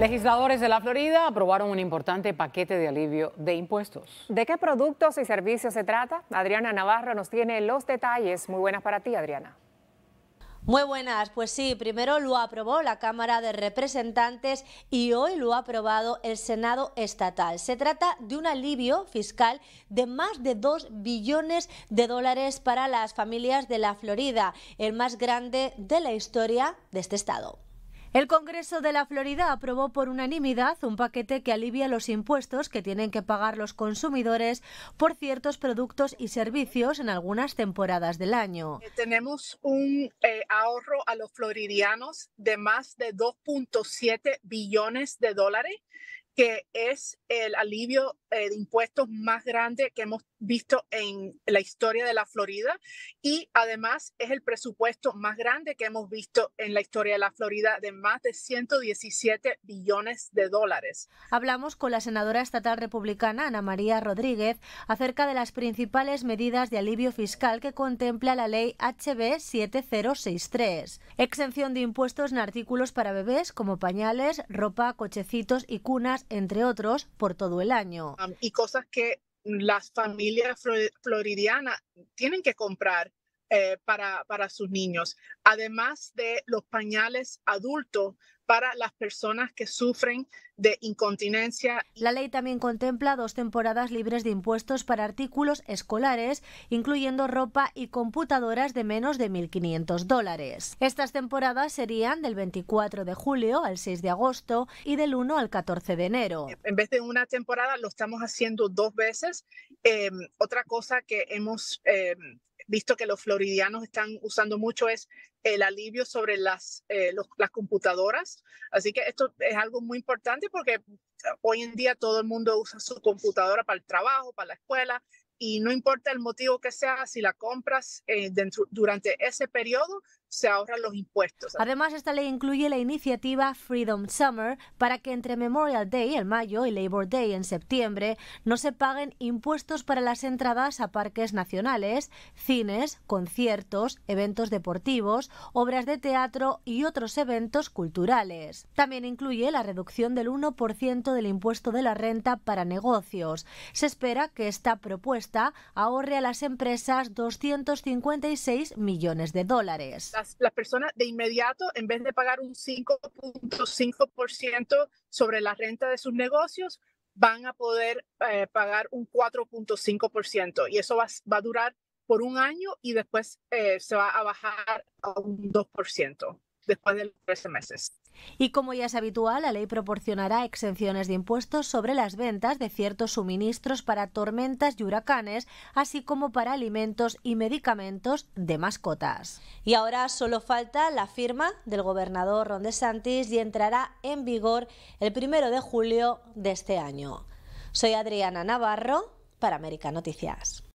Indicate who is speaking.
Speaker 1: Legisladores de la Florida aprobaron un importante paquete de alivio de impuestos. ¿De qué productos y servicios se trata? Adriana Navarro nos tiene los detalles. Muy buenas para ti, Adriana.
Speaker 2: Muy buenas, pues sí, primero lo aprobó la Cámara de Representantes y hoy lo ha aprobado el Senado Estatal. Se trata de un alivio fiscal de más de 2 billones de dólares para las familias de la Florida, el más grande de la historia de este estado. El Congreso de la Florida aprobó por unanimidad un paquete que alivia los impuestos que tienen que pagar los consumidores por ciertos productos y servicios en algunas temporadas del año. Eh,
Speaker 1: tenemos un eh, ahorro a los floridianos de más de 2.7 billones de dólares que es el alivio eh, de impuestos más grande que hemos visto en la historia de la Florida y además es el presupuesto más grande que hemos visto en la historia de la Florida de más de 117 billones de dólares.
Speaker 2: Hablamos con la senadora estatal republicana Ana María Rodríguez acerca de las principales medidas de alivio fiscal que contempla la ley HB 7063. Exención de impuestos en artículos para bebés como pañales, ropa, cochecitos y cunas, entre otros, por todo el año.
Speaker 1: y cosas que las familias floridianas tienen que comprar eh, para, para sus niños, además de los pañales adultos para las personas
Speaker 2: que sufren de incontinencia. La ley también contempla dos temporadas libres de impuestos para artículos escolares, incluyendo ropa y computadoras de menos de 1.500 dólares. Estas temporadas serían del 24 de julio al 6 de agosto y del 1 al 14 de enero. En vez de una
Speaker 1: temporada, lo estamos haciendo dos veces. Em, otra cosa que hemos... Eh, visto que los floridianos están usando mucho es el alivio sobre las, eh, las computadoras. Así que esto es algo muy importante porque eh, hoy en día todo el mundo usa su computadora para el trabajo, para la escuela, y no importa el motivo que sea, si la compras eh, dentro, durante ese periodo, se ahorran los impuestos. Además,
Speaker 2: esta ley incluye la iniciativa Freedom Summer para que entre Memorial Day en mayo y Labor Day en septiembre no se paguen impuestos para las entradas a parques nacionales, cines, conciertos, eventos deportivos, obras de teatro y otros eventos culturales. También incluye la reducción del 1% del impuesto de la renta para negocios. Se espera que esta propuesta ahorre a las empresas 256 millones de dólares.
Speaker 1: Las, personas de inmediato, en vez de pagar un 5.5% sobre la renta de sus negocios, van a poder eh, pagar un 4.5% y eso va, a durar por un año y después eh, se va a bajar a un 2% después de 13 meses.
Speaker 2: Y como ya es habitual, la ley proporcionará exenciones de impuestos sobre las ventas de ciertos suministros para tormentas y huracanes, así como para alimentos y medicamentos de mascotas. Y ahora solo falta la firma del gobernador Ron Santis y entrará en vigor el primero de julio de este año. Soy Adriana Navarro para América Noticias.